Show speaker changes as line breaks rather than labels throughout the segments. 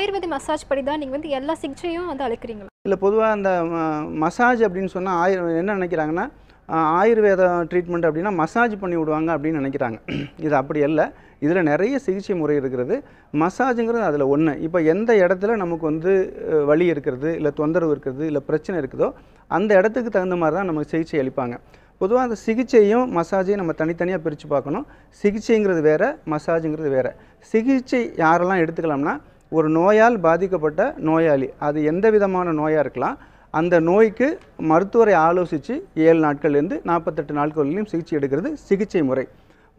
ஆயுர்வேத massage படி தான் நீங்கள் வந்து எல்லா சிகிச்சையும் வந்து அழைக்கிறீங்களா இல்லை பொதுவாக அந்த மசாஜ் அப்படின்னு சொன்னால் ஆயுர் என்ன நினைக்கிறாங்கன்னா ஆயுர்வேத ட்ரீட்மெண்ட் அப்படின்னா மசாஜ் பண்ணி விடுவாங்க அப்படின்னு நினைக்கிறாங்க இது அப்படி இல்லை இதில் நிறைய சிகிச்சை முறை இருக்கிறது மசாஜுங்கிறது அதில் ஒன்று இப்போ எந்த இடத்துல நமக்கு வந்து வலி இருக்கிறது இல்லை தொந்தரவு இருக்கிறது இல்லை பிரச்சனை இருக்குதோ அந்த இடத்துக்கு தகுந்த மாதிரி தான் நமக்கு சிகிச்சை அளிப்பாங்க பொதுவாக அந்த சிகிச்சையும் மசாஜையும் நம்ம தனித்தனியாக பிரித்து பார்க்கணும் சிகிச்சைங்கிறது வேறு மசாஜுங்கிறது வேறு சிகிச்சை யாரெல்லாம் எடுத்துக்கலாம்னா ஒரு நோயால் பாதிக்கப்பட்ட நோயாளி அது எந்த விதமான நோயாக இருக்கலாம் அந்த நோய்க்கு மருத்துவரை ஆலோசித்து ஏழு நாட்கள்லேருந்து நாற்பத்தெட்டு நாட்கள்லையும் சிகிச்சை எடுக்கிறது சிகிச்சை முறை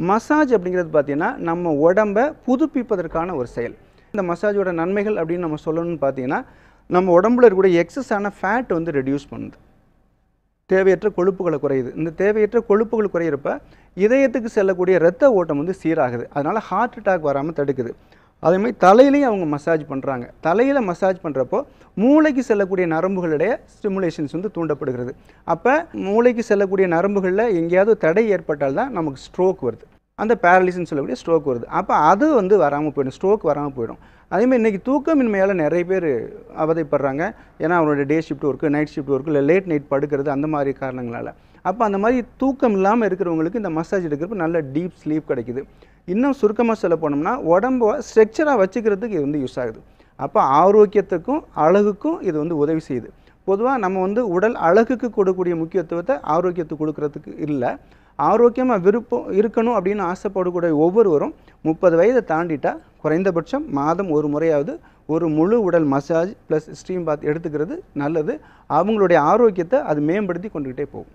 மசாஜ் அப்படிங்கிறது பார்த்திங்கன்னா நம்ம உடம்பை புதுப்பிப்பதற்கான ஒரு செயல் இந்த மசாஜோட நன்மைகள் அப்படின்னு நம்ம சொல்லணும்னு பார்த்தீங்கன்னா நம்ம உடம்புல இருக்கக்கூடிய எக்ஸஸான ஃபேட் வந்து ரெடியூஸ் பண்ணுது தேவையற்ற கொழுப்புகளை குறையுது இந்த தேவையற்ற கொழுப்புகள் குறையிறப்ப இதயத்துக்கு செல்லக்கூடிய இரத்த ஓட்டம் வந்து சீராகுது அதனால் ஹார்ட் அட்டாக் வராமல் தடுக்குது அதேமாதிரி தலையிலையும் அவங்க மசாஜ் பண்ணுறாங்க தலையில் மசாஜ் பண்ணுறப்போ மூளைக்கு செல்லக்கூடிய நரம்புகளுடைய ஸ்டிமுலேஷன்ஸ் வந்து தூண்டப்படுகிறது அப்போ மூளைக்கு செல்லக்கூடிய நரம்புகளில் எங்கேயாவது தடை ஏற்பட்டால் தான் நமக்கு ஸ்ட்ரோக் வருது அந்த பேரலிசின்னு சொல்லக்கூடிய ஸ்ட்ரோக் வருது அப்போ அது வந்து வராமல் போயிடும் ஸ்ட்ரோக் வராமல் போயிடும் அதேமாதிரி இன்றைக்கி தூக்கமின்மையால் நிறைய பேர் அவதைப்படுறாங்க ஏன்னா அவங்களோட day shift work night shift work இல்லை லேட் நைட் படுக்கிறது அந்த மாதிரி காரணங்களால் அப்போ அந்த மாதிரி தூக்கம் இல்லாமல் இருக்கிறவங்களுக்கு இந்த மசாஜ் எடுக்கிறப்ப நல்ல டீப் ஸ்லீப் கிடைக்குது இன்னும் சுருக்கமாக சொல்ல போனோம்னா உடம்பை ஸ்ட்ரக்சராக வச்சுக்கிறதுக்கு இது வந்து யூஸ் ஆகுது அப்போ ஆரோக்கியத்துக்கும் அழகுக்கும் இது வந்து உதவி செய்யுது பொதுவாக நம்ம வந்து உடல் அழகுக்கு கொடுக்கக்கூடிய முக்கியத்துவத்தை ஆரோக்கியத்துக்கு கொடுக்கறதுக்கு இல்லை ஆரோக்கியமாக விருப்பம் இருக்கணும் அப்படின்னு ஆசைப்படக்கூடிய ஒவ்வொருவரும் முப்பது வயதை தாண்டிட்டால் குறைந்தபட்சம் மாதம் ஒரு முறையாவது ஒரு முழு உடல் மசாஜ் ப்ளஸ் ஸ்டீம் பாத் எடுத்துக்கிறது நல்லது அவங்களுடைய ஆரோக்கியத்தை அது மேம்படுத்தி கொண்டுக்கிட்டே போகும்